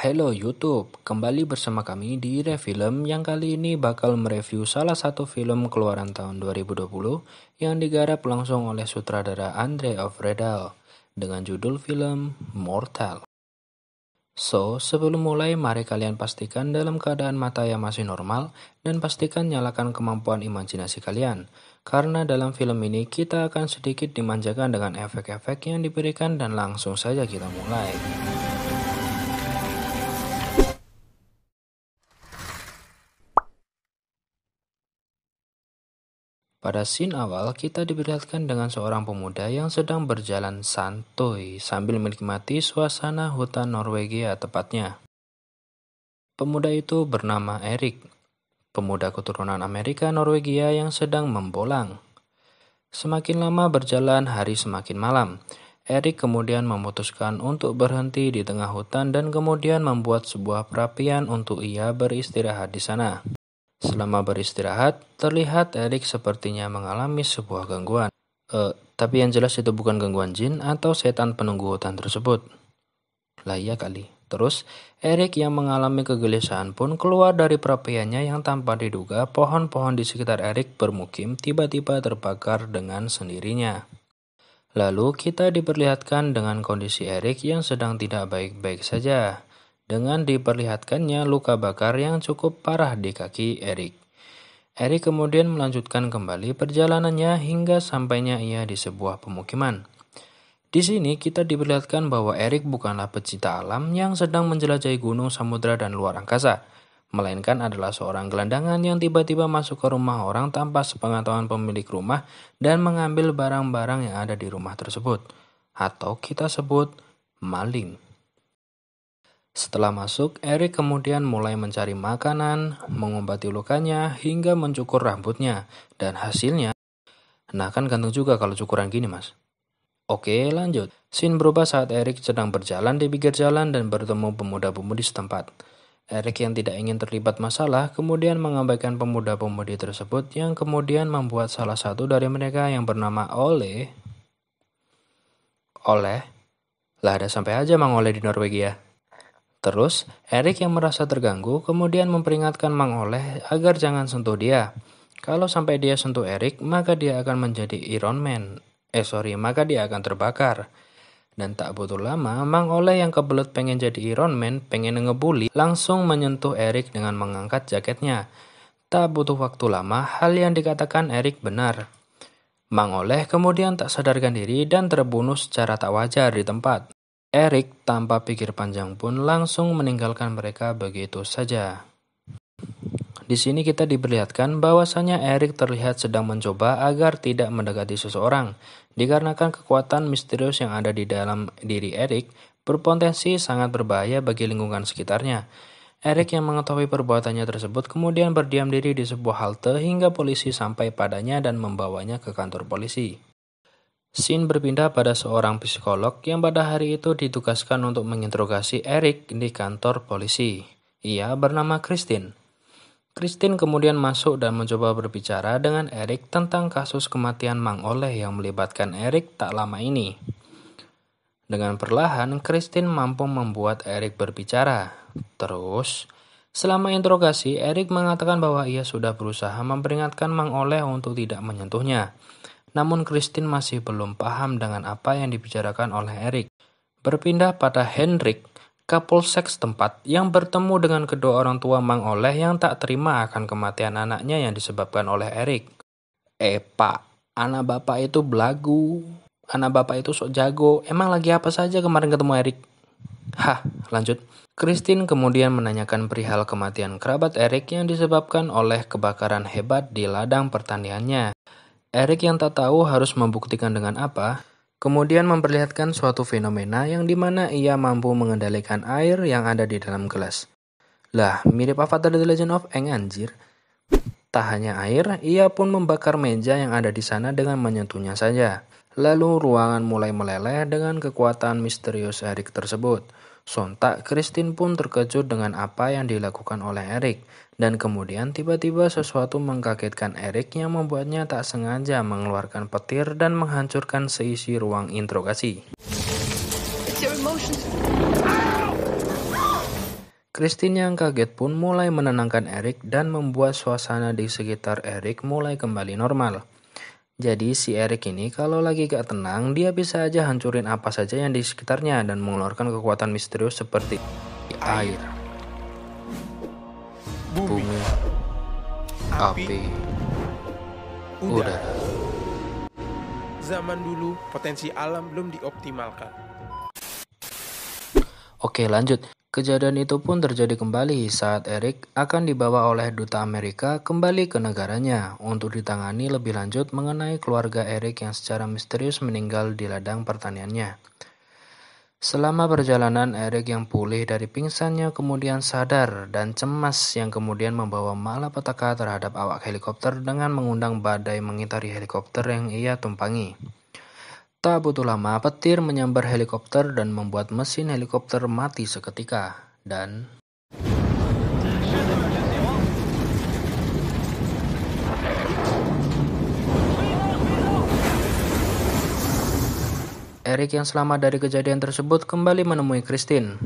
Halo YouTube, kembali bersama kami di Refilm yang kali ini bakal mereview salah satu film keluaran tahun 2020 yang digarap langsung oleh sutradara Andre Ovredal dengan judul film Mortal. So, sebelum mulai mari kalian pastikan dalam keadaan mata yang masih normal dan pastikan nyalakan kemampuan imajinasi kalian. Karena dalam film ini kita akan sedikit dimanjakan dengan efek-efek yang diberikan dan langsung saja kita mulai. Pada scene awal, kita diperlihatkan dengan seorang pemuda yang sedang berjalan santuy sambil menikmati suasana hutan Norwegia tepatnya. Pemuda itu bernama Erik, pemuda keturunan Amerika Norwegia yang sedang membolang. Semakin lama berjalan, hari semakin malam. Erik kemudian memutuskan untuk berhenti di tengah hutan dan kemudian membuat sebuah perapian untuk ia beristirahat di sana. Selama beristirahat, terlihat Erik sepertinya mengalami sebuah gangguan. E, tapi yang jelas itu bukan gangguan jin atau setan penunggu hutan tersebut. Lah iya kali. Terus, Erik yang mengalami kegelisahan pun keluar dari perapiannya yang tanpa diduga pohon-pohon di sekitar Erik bermukim tiba-tiba terbakar dengan sendirinya. Lalu kita diperlihatkan dengan kondisi Erik yang sedang tidak baik-baik saja dengan diperlihatkannya luka bakar yang cukup parah di kaki Eric, Eric kemudian melanjutkan kembali perjalanannya hingga sampainya ia di sebuah pemukiman. Di sini kita diperlihatkan bahwa Eric bukanlah pecinta alam yang sedang menjelajahi gunung, samudera, dan luar angkasa, melainkan adalah seorang gelandangan yang tiba-tiba masuk ke rumah orang tanpa sepengetahuan pemilik rumah dan mengambil barang-barang yang ada di rumah tersebut, atau kita sebut maling. Setelah masuk, Eric kemudian mulai mencari makanan, mengobati lukanya, hingga mencukur rambutnya. Dan hasilnya, nah kan gantung juga kalau cukuran gini mas. Oke lanjut, scene berubah saat Eric sedang berjalan di pinggir jalan dan bertemu pemuda-pemudi setempat. Eric yang tidak ingin terlibat masalah kemudian mengabaikan pemuda-pemudi tersebut yang kemudian membuat salah satu dari mereka yang bernama Ole. Ole, Lah ada sampai aja Mang Oleh di Norwegia. Terus, Eric yang merasa terganggu kemudian memperingatkan Mang Oleh agar jangan sentuh dia. Kalau sampai dia sentuh Eric, maka dia akan menjadi Iron Man. Eh sorry, maka dia akan terbakar. Dan tak butuh lama, Mang Oleh yang kebelet pengen jadi Iron Man, pengen ngebully, langsung menyentuh Eric dengan mengangkat jaketnya. Tak butuh waktu lama, hal yang dikatakan Eric benar. Mang Oleh kemudian tak sadarkan diri dan terbunuh secara tak wajar di tempat. Eric tanpa pikir panjang pun langsung meninggalkan mereka begitu saja. Di sini kita diperlihatkan bahwasannya Eric terlihat sedang mencoba agar tidak mendekati seseorang, dikarenakan kekuatan misterius yang ada di dalam diri Eric berpotensi sangat berbahaya bagi lingkungan sekitarnya. Eric yang mengetahui perbuatannya tersebut kemudian berdiam diri di sebuah halte hingga polisi sampai padanya dan membawanya ke kantor polisi. Sin berpindah pada seorang psikolog yang pada hari itu ditugaskan untuk menginterogasi Eric di kantor polisi. Ia bernama Christine. Christine kemudian masuk dan mencoba berbicara dengan Eric tentang kasus kematian Mang Oleh yang melibatkan Eric tak lama ini. Dengan perlahan, Christine mampu membuat Eric berbicara. Terus, selama interogasi, Eric mengatakan bahwa ia sudah berusaha memperingatkan Mang Oleh untuk tidak menyentuhnya. Namun Christine masih belum paham dengan apa yang dibicarakan oleh Eric. Berpindah pada Hendrik, seks tempat yang bertemu dengan kedua orang tua Mang Oleh yang tak terima akan kematian anaknya yang disebabkan oleh Eric. Eh pak, anak bapak itu belagu. Anak bapak itu sok jago. Emang lagi apa saja kemarin ketemu Eric? Hah, lanjut. Christine kemudian menanyakan perihal kematian kerabat Eric yang disebabkan oleh kebakaran hebat di ladang pertaniannya. Eric yang tak tahu harus membuktikan dengan apa, kemudian memperlihatkan suatu fenomena yang dimana ia mampu mengendalikan air yang ada di dalam gelas. Lah, mirip Avatar The Legend of Aang anjir. Tak hanya air, ia pun membakar meja yang ada di sana dengan menyentuhnya saja. Lalu ruangan mulai meleleh dengan kekuatan misterius Eric tersebut. Sontak, Christine pun terkejut dengan apa yang dilakukan oleh Eric. Dan kemudian tiba-tiba sesuatu mengkagetkan Eric yang membuatnya tak sengaja mengeluarkan petir dan menghancurkan seisi ruang interogasi. Christine yang kaget pun mulai menenangkan Eric dan membuat suasana di sekitar Eric mulai kembali normal. Jadi si Eric ini kalau lagi gak tenang, dia bisa aja hancurin apa saja yang di sekitarnya dan mengeluarkan kekuatan misterius seperti air, bumi, api, udara. Zaman dulu potensi alam belum dioptimalkan. Oke lanjut, Kejadian itu pun terjadi kembali saat Eric akan dibawa oleh duta Amerika kembali ke negaranya untuk ditangani lebih lanjut mengenai keluarga Eric yang secara misterius meninggal di ladang pertaniannya. Selama perjalanan, Eric yang pulih dari pingsannya kemudian sadar dan cemas yang kemudian membawa malapetaka terhadap awak helikopter dengan mengundang badai mengitari helikopter yang ia tumpangi. Tak butuh lama, petir menyambar helikopter dan membuat mesin helikopter mati seketika, dan Eric yang selamat dari kejadian tersebut kembali menemui Christine.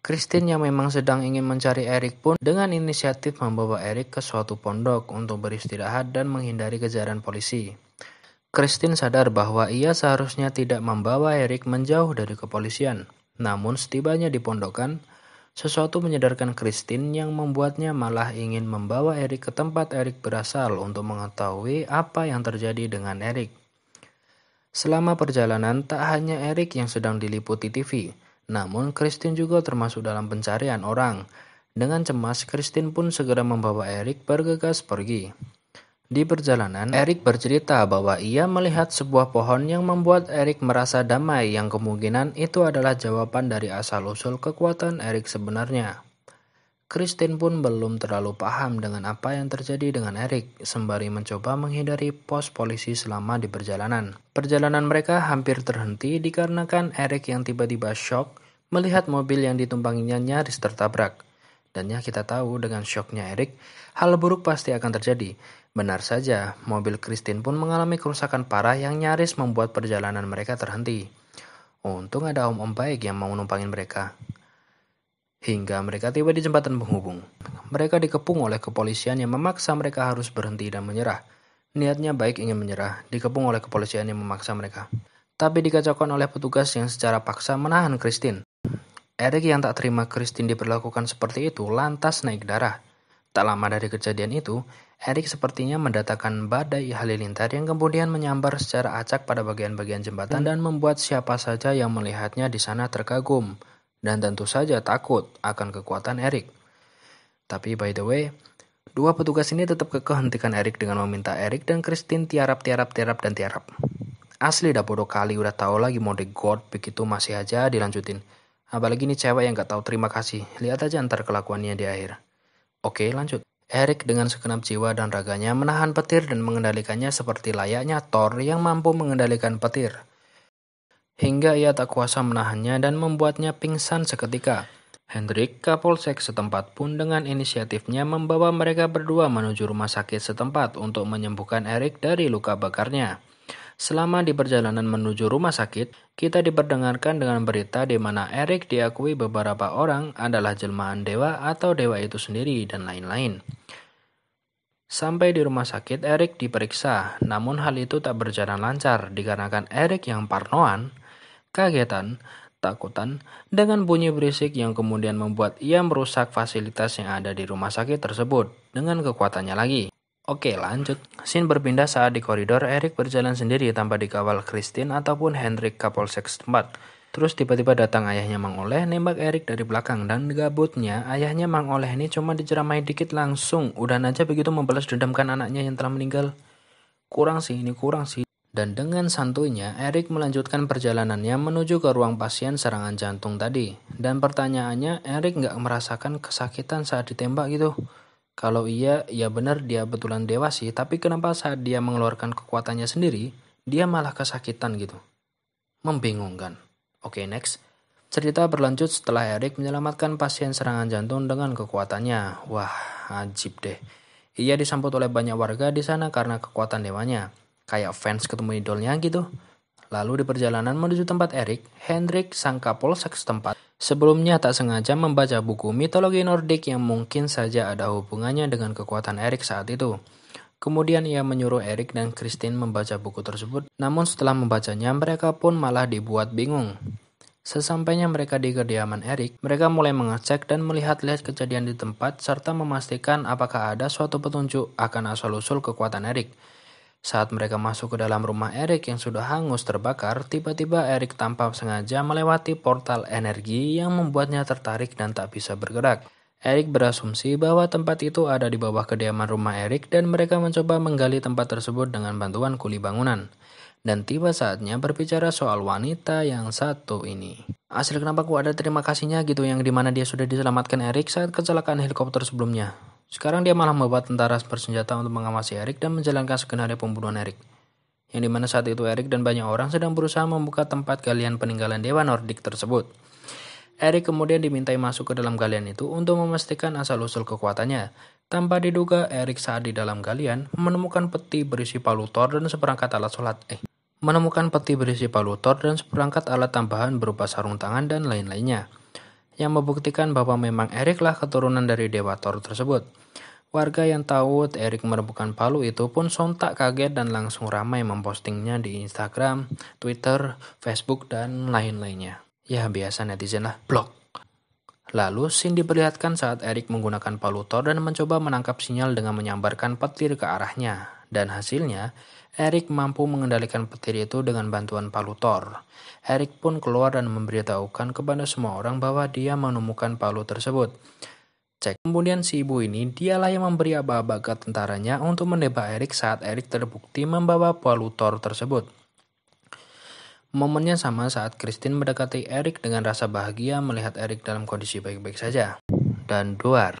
Christine yang memang sedang ingin mencari Eric pun dengan inisiatif membawa Eric ke suatu pondok untuk beristirahat dan menghindari kejaran polisi. Christine sadar bahwa ia seharusnya tidak membawa Eric menjauh dari kepolisian. Namun setibanya di pondokan, sesuatu menyadarkan Christine yang membuatnya malah ingin membawa Eric ke tempat Eric berasal untuk mengetahui apa yang terjadi dengan Eric. Selama perjalanan, tak hanya Eric yang sedang diliputi TV, namun Christine juga termasuk dalam pencarian orang. Dengan cemas, Christine pun segera membawa Eric bergegas pergi. Di perjalanan, Eric bercerita bahwa ia melihat sebuah pohon yang membuat Eric merasa damai yang kemungkinan itu adalah jawaban dari asal-usul kekuatan Eric sebenarnya. Christine pun belum terlalu paham dengan apa yang terjadi dengan Eric, sembari mencoba menghindari pos polisi selama di perjalanan. Perjalanan mereka hampir terhenti dikarenakan Eric yang tiba-tiba shock melihat mobil yang ditumpanginya nyaris tertabrak. Dan ya kita tahu dengan shocknya Eric, hal buruk pasti akan terjadi. Benar saja, mobil Christine pun mengalami kerusakan parah yang nyaris membuat perjalanan mereka terhenti. Untung ada om-om baik yang mau numpangin mereka. Hingga mereka tiba di jembatan penghubung. Mereka dikepung oleh kepolisian yang memaksa mereka harus berhenti dan menyerah. Niatnya baik ingin menyerah, dikepung oleh kepolisian yang memaksa mereka. Tapi dikacaukan oleh petugas yang secara paksa menahan Christine. Eric yang tak terima Christine diperlakukan seperti itu lantas naik darah. Tak lama dari kejadian itu, Erik sepertinya mendatangkan badai halilintar yang kemudian menyambar secara acak pada bagian-bagian jembatan dan membuat siapa saja yang melihatnya di sana terkagum dan tentu saja takut akan kekuatan Erik. Tapi by the way, dua petugas ini tetap kekehentikan Erik dengan meminta Erik dan Christine tiarap-tiarap tiarap dan tiarap. Asli dah bodoh kali udah tahu lagi mau di god begitu masih aja dilanjutin. Apalagi ini cewek yang gak tahu terima kasih. Lihat aja ntar kelakuannya di akhir. Oke, lanjut. Erik dengan segenap jiwa dan raganya menahan petir dan mengendalikannya seperti layaknya Thor yang mampu mengendalikan petir. Hingga ia tak kuasa menahannya dan membuatnya pingsan seketika. Hendrik, Kapolsek setempat pun dengan inisiatifnya membawa mereka berdua menuju rumah sakit setempat untuk menyembuhkan Erik dari luka bakarnya. Selama di perjalanan menuju rumah sakit, kita diperdengarkan dengan berita di mana Erik diakui beberapa orang adalah jelmaan dewa atau dewa itu sendiri dan lain-lain. Sampai di rumah sakit, Erik diperiksa, namun hal itu tak berjalan lancar dikarenakan Erik yang parnoan, kagetan, takutan dengan bunyi berisik yang kemudian membuat ia merusak fasilitas yang ada di rumah sakit tersebut dengan kekuatannya lagi. Oke lanjut, Sin berpindah saat di koridor, Eric berjalan sendiri tanpa dikawal Christine ataupun Hendrik Kapolsek setempat. Terus tiba-tiba datang ayahnya Mang Oleh, nembak Eric dari belakang dan gabutnya ayahnya Mang Oleh ini cuma diceramai dikit langsung. Udah aja begitu membalas dendamkan anaknya yang telah meninggal. Kurang sih, ini kurang sih. Dan dengan santunya, Eric melanjutkan perjalanannya menuju ke ruang pasien serangan jantung tadi. Dan pertanyaannya, Eric nggak merasakan kesakitan saat ditembak gitu. Kalau iya, ya benar dia betulan dewa sih, tapi kenapa saat dia mengeluarkan kekuatannya sendiri, dia malah kesakitan gitu. Membingungkan. Oke, okay, next. Cerita berlanjut setelah Eric menyelamatkan pasien serangan jantung dengan kekuatannya. Wah, ajib deh. Ia disambut oleh banyak warga di sana karena kekuatan dewanya. Kayak fans ketemu idolnya gitu. Lalu di perjalanan menuju tempat Erik, Hendrik sang Kapolsek setempat sebelumnya tak sengaja membaca buku mitologi Nordik yang mungkin saja ada hubungannya dengan kekuatan Erik saat itu. Kemudian ia menyuruh Erik dan Christine membaca buku tersebut, namun setelah membacanya mereka pun malah dibuat bingung. Sesampainya mereka di kediaman Erik, mereka mulai mengecek dan melihat-lihat kejadian di tempat serta memastikan apakah ada suatu petunjuk akan asal-usul kekuatan Erik. Saat mereka masuk ke dalam rumah Eric yang sudah hangus terbakar, tiba-tiba Eric tanpa sengaja melewati portal energi yang membuatnya tertarik dan tak bisa bergerak. Eric berasumsi bahwa tempat itu ada di bawah kediaman rumah Eric dan mereka mencoba menggali tempat tersebut dengan bantuan kuli bangunan. Dan tiba saatnya berbicara soal wanita yang satu ini. Asli kenapa ku ada terima kasihnya gitu yang dimana dia sudah diselamatkan Eric saat kecelakaan helikopter sebelumnya. Sekarang dia malah membawa tentara bersenjata untuk mengawasi Erik dan menjalankan skenario pembunuhan Erik. Yang dimana saat itu Erik dan banyak orang sedang berusaha membuka tempat galian peninggalan Dewa Nordik tersebut. Erik kemudian dimintai masuk ke dalam galian itu untuk memastikan asal-usul kekuatannya. Tanpa diduga, Erik saat di dalam galian menemukan peti berisi palu Thor dan seperangkat alat sholat. Eh, menemukan peti berisi palu Thor dan seperangkat alat tambahan berupa sarung tangan dan lain-lainnya yang membuktikan bahwa memang Eriklah keturunan dari Dewa Thor tersebut. Warga yang tahu Erik merebutkan Palu itu pun sontak kaget dan langsung ramai mempostingnya di Instagram, Twitter, Facebook, dan lain-lainnya. Ya biasa netizen lah, blog. Lalu, scene diperlihatkan saat Eric menggunakan palu Thor dan mencoba menangkap sinyal dengan menyambarkan petir ke arahnya. Dan hasilnya, Eric mampu mengendalikan petir itu dengan bantuan palu Thor. Eric pun keluar dan memberitahukan kepada semua orang bahwa dia menemukan palu tersebut. Cek. Kemudian si ibu ini dialah yang memberi aba-aba ke tentaranya untuk menebak Eric saat Eric terbukti membawa palu Thor tersebut. Momennya sama saat Christine mendekati Eric dengan rasa bahagia melihat Eric dalam kondisi baik-baik saja. Dan duar.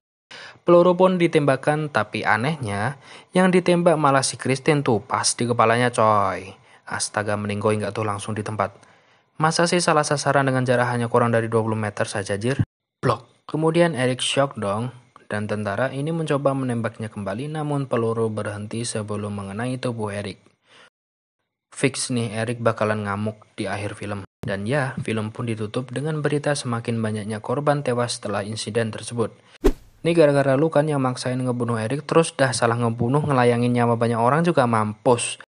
Peluru pun ditembakkan tapi anehnya yang ditembak malah si Christine tuh pas di kepalanya coy. Astaga meninggoy gak tuh langsung di tempat. Masa sih salah sasaran dengan jarak hanya kurang dari 20 meter saja jir? Blok. Kemudian Eric shock dong dan tentara ini mencoba menembaknya kembali namun peluru berhenti sebelum mengenai tubuh Eric. Fix nih Eric bakalan ngamuk di akhir film. Dan ya, film pun ditutup dengan berita semakin banyaknya korban tewas setelah insiden tersebut. Ini gara-gara lu kan yang maksain ngebunuh Eric, terus dah salah ngebunuh ngelayangin nyawa banyak orang juga mampus.